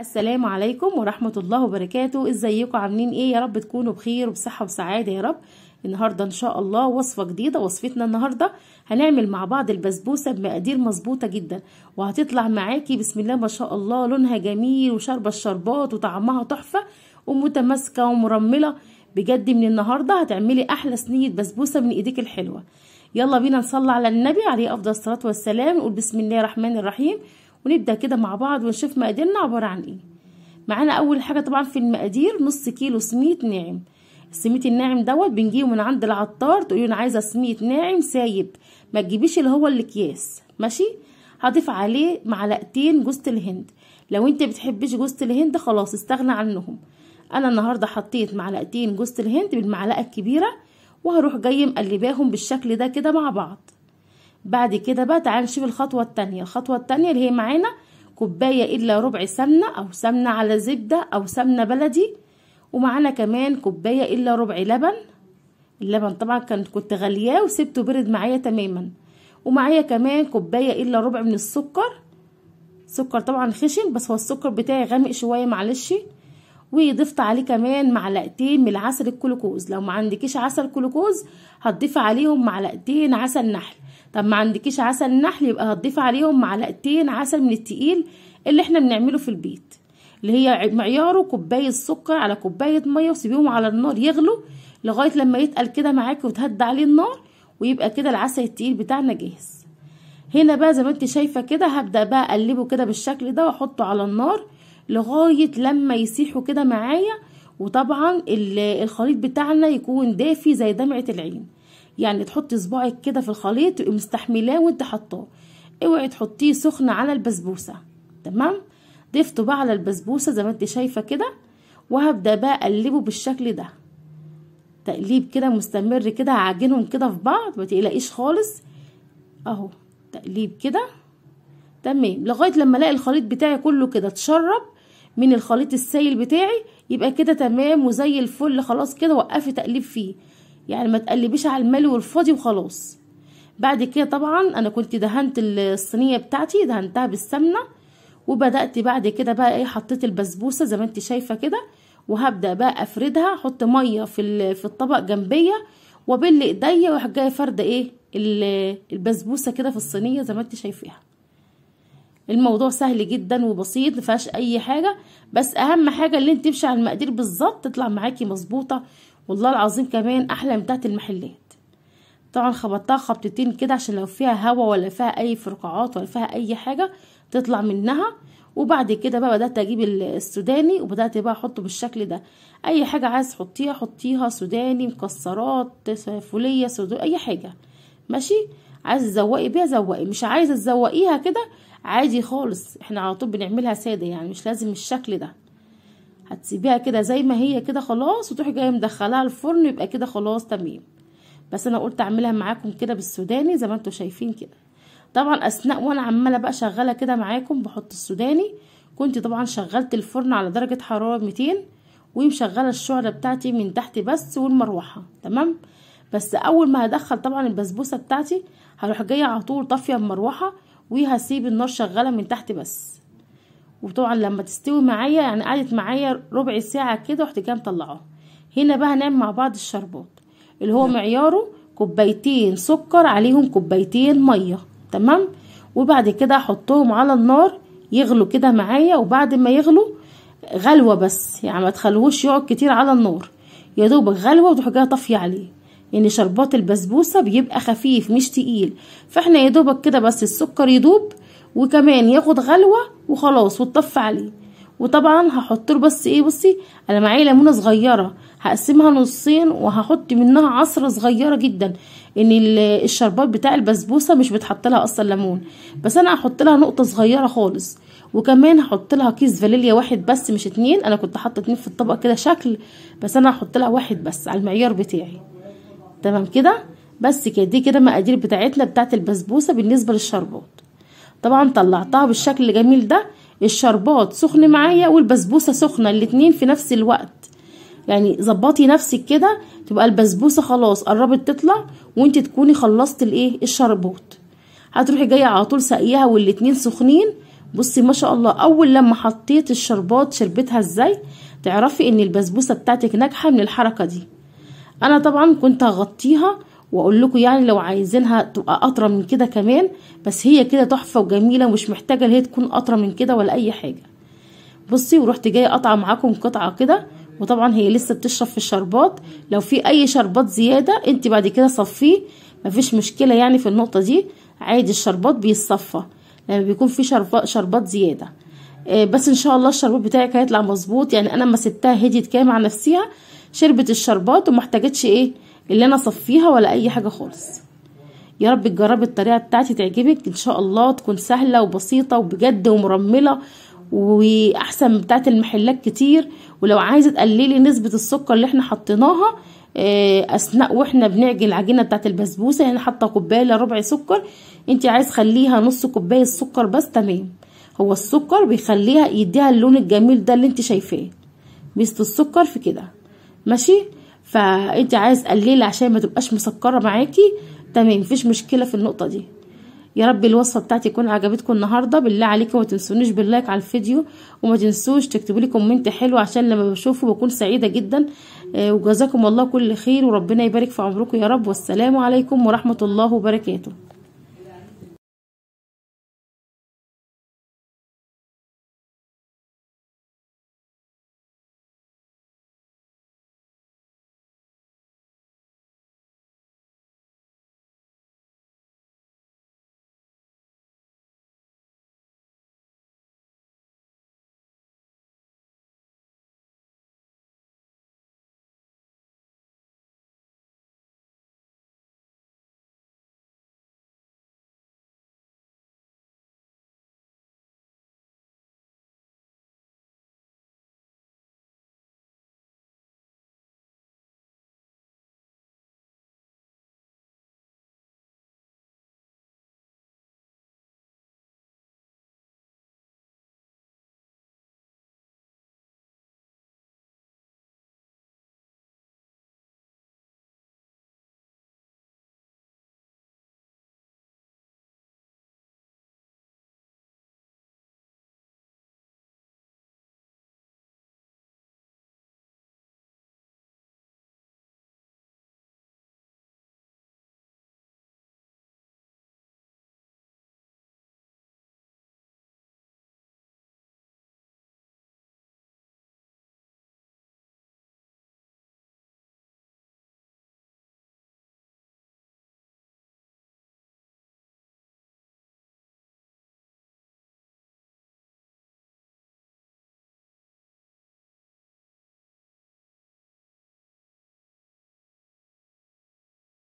السلام عليكم ورحمة الله وبركاته ازيكم عاملين ايه يا رب تكونوا بخير وبصحة وسعادة يا رب النهاردة ان شاء الله وصفة جديدة وصفتنا النهاردة هنعمل مع بعض البسبوسة بمقادير مظبوطة جدا وهتطلع معاكي بسم الله ما شاء الله لونها جميل وشاربة الشربات وطعمها تحفة ومتماسكة ومرملة بجد من النهاردة هتعملي احلى سنية بسبوسة من ايديك الحلوة يلا بينا نصلي على النبي عليه افضل الصلاة والسلام نقول بسم الله الرحمن الرحيم ونبدأ كده مع بعض ونشوف مقاديرنا عبارة عن ايه معانا اول حاجة طبعا في المقادير نص كيلو سميد ناعم السميد الناعم دوت بنجيبه من عند العطار تقولي انا عايزة سميد ناعم سايب ما تجيبيش اللي هو الاكياس ماشي هضيف عليه معلقتين جوزة الهند لو انت بتحبيش جوزة الهند خلاص استغنى عنهم انا النهاردة حطيت معلقتين جوزة الهند بالمعلقة الكبيرة وهروح جاي مقلباهم بالشكل ده كده مع بعض بعد كده بقى تعالى نشوف الخطوة التانية الخطوة التانية اللي هي معانا كوباية إلا ربع سمنة أو سمنة على زبدة أو سمنة بلدي ومعانا كمان كوباية إلا ربع لبن اللبن طبعا كان كنت غلياه وسبته برد معايا تماما ومعايا كمان كوباية إلا ربع من السكر سكر طبعا خشن بس هو السكر بتاعي غامق شوية معلش وضفت عليه كمان معلقتين من العسل الكلوكوز لو ما عندكيش عسل كلوكوز هتضيفي عليهم معلقتين عسل نحل طب ما عندكيش عسل نحل يبقى هتضيفي عليهم معلقتين عسل من التقيل اللي احنا بنعمله في البيت اللي هي معياره كوبايه سكر على كوبايه ميه وسيبيهم على النار يغلوا لغايه لما يتقل كده معاكي وتهدى عليه النار ويبقى كده العسل التقيل بتاعنا جاهز هنا بقى زي ما انت شايفه كده هبدا بقى اقلبه كده بالشكل ده واحطه على النار لغاية لما يسيحوا كده معايا وطبعا الخليط بتاعنا يكون دافي زي دمعة العين يعني تحطي صباعك كده في الخليط تبقي مستحملاه وانت حطاه اوعي تحطيه سخن على البسبوسة تمام ضفته بقى على البسبوسة زي ما انت شايفة كده وهبدأ بقى اقلبه بالشكل ده تقليب كده مستمر كده هعجنهم كده في بعض ما تقلقيش خالص اهو تقليب كده تمام لغايه لما الاقي الخليط بتاعي كله كده اتشرب من الخليط السائل بتاعي يبقى كده تمام وزي الفل خلاص كده وقفي تقليب فيه يعني ما تقلبيش على الملي والفاضي وخلاص بعد كده طبعا انا كنت دهنت الصينيه بتاعتي دهنتها بالسمنه وبدات بعد كده بقى ايه حطيت البسبوسه زي ما انت شايفه كده وهبدا بقى افردها احط ميه في في الطبق جنبيه وابل ايديا واروح جايه فرده ايه البسبوسه كده في الصينيه زي ما انت شايفاها الموضوع سهل جدا وبسيط مفيهاش اي حاجه بس اهم حاجه اللي انت تمشي على المقادير بالظبط تطلع معاكي مظبوطه والله العظيم كمان احلى من بتاعت المحلات طبعا خبطتها خبطتين كده عشان لو فيها هوا ولا فيها اي فرقعات ولا فيها اي حاجه تطلع منها وبعد كده بقى بدات اجيب السوداني وبدات بقى احطه بالشكل ده اي حاجه عايز حطيها حطيها سوداني مكسرات فوليه سودو اي حاجه ماشي عايزه تزوقي بيها زوقي مش عايزه تزوقيها كده عادي خالص احنا على طول بنعملها ساده يعني مش لازم الشكل ده هتسيبيها كده زي ما هي كده خلاص وتروحي جايه مدخلاها الفرن يبقى كده خلاص تمام بس انا قلت اعملها معاكم كده بالسوداني زي ما انتم شايفين كده طبعا اثناء وانا عماله بقى شغاله كده معاكم بحط السوداني كنت طبعا شغلت الفرن على درجه حراره 200 ومشغله الشعله بتاعتي من تحت بس والمروحه تمام بس اول ما هدخل طبعا البسبوسه بتاعتي هروح جايه على طول طافيه المروحه وهسيب النار شغالة من تحت بس وطبعا لما تستوي معايا يعني قعدت معايا ربع ساعة كده رحت جايه مطلعاها هنا بقى هنعمل مع بعض الشربات اللي هو نعم. معياره كوبايتين سكر عليهم كوبايتين مية تمام وبعد كده احطهم على النار يغلوا كده معايا وبعد ما يغلوا غلوة بس يعني ما تخلوهوش يقعد كتير على النار يا دوبك غلوة وتروح جايه طافية عليه يعني شربات البسبوسه بيبقى خفيف مش تقيل فاحنا يا دوبك كده بس السكر يدوب وكمان ياخد غلوه وخلاص وتطف عليه وطبعا هحط له بس ايه بصي انا معايا ليمونه صغيره هقسمها نصين وهحط منها عصره صغيره جدا ان الشربات بتاع البسبوسه مش بتحط لها اصلا ليمون بس انا هحط لها نقطه صغيره خالص وكمان هحط لها كيس فانيليا واحد بس مش اتنين انا كنت حاطه اتنين في الطبق كده شكل بس انا هحط لها واحد بس على المعيار بتاعي تمام كده بس كده دي كده مقادير بتاعتنا بتاعت البسبوسه بالنسبه للشربات طبعا طلعتها بالشكل الجميل ده الشربات سخن معايا والبسبوسه سخنه الاتنين في نفس الوقت يعني ظبطي نفسك كده تبقى البسبوسه خلاص قربت تطلع وانت تكوني خلصت الايه الشربات هتروحي جايه على طول ساقيها والاتنين سخنين بصي ما شاء الله اول لما حطيت الشربات شربتها ازاي تعرفي ان البسبوسه بتاعتك ناجحه من الحركه دي انا طبعا كنت هغطيها واقول لكم يعني لو عايزينها تبقى اطرى من كده كمان بس هي كده تحفه وجميله ومش محتاجه ان هي تكون اطرى من كده ولا اي حاجه بصي ورحت جايه قطعه معاكم قطعه كده وطبعا هي لسه بتشرب في الشربات لو في اي شربات زياده انت بعد كده صفيه مفيش مشكله يعني في النقطه دي عادي الشربات بيتصفى لما بيكون في شربات زياده آه، بس ان شاء الله الشربات بتاعك هيطلع مظبوط يعني انا ما سبتها هديت كده مع نفسها شربت الشربات ومحتاجتش ايه اللي انا اصفيها ولا اي حاجه خالص يا رب تجربي الطريقه بتاعتي تعجبك ان شاء الله تكون سهله وبسيطه وبجد ومرمله واحسن بتاعت المحلات كتير ولو عايزه تقللي نسبه السكر اللي احنا حطيناها آه، اثناء واحنا بنعجن العجينه بتاعت البسبوسه يعني حاطه كوبايه ربع سكر انت عايز خليها نص كوبايه سكر بس تمام هو السكر بيخليها يديها اللون الجميل ده اللي انت شايفاه ميزه السكر في كده ماشي فانت عايز قليله عشان ما تبقاش مسكره معاكي تمام مفيش مشكله في النقطه دي يا رب الوصفه بتاعتي تكون عجبتكم النهارده بالله عليكم ما تنسونيش باللايك على الفيديو وما تنسوش تكتبوا لي كومنت حلو عشان لما بشوفه بكون سعيده جدا آه، وجزاكم الله كل خير وربنا يبارك في عمركم يا رب والسلام عليكم ورحمه الله وبركاته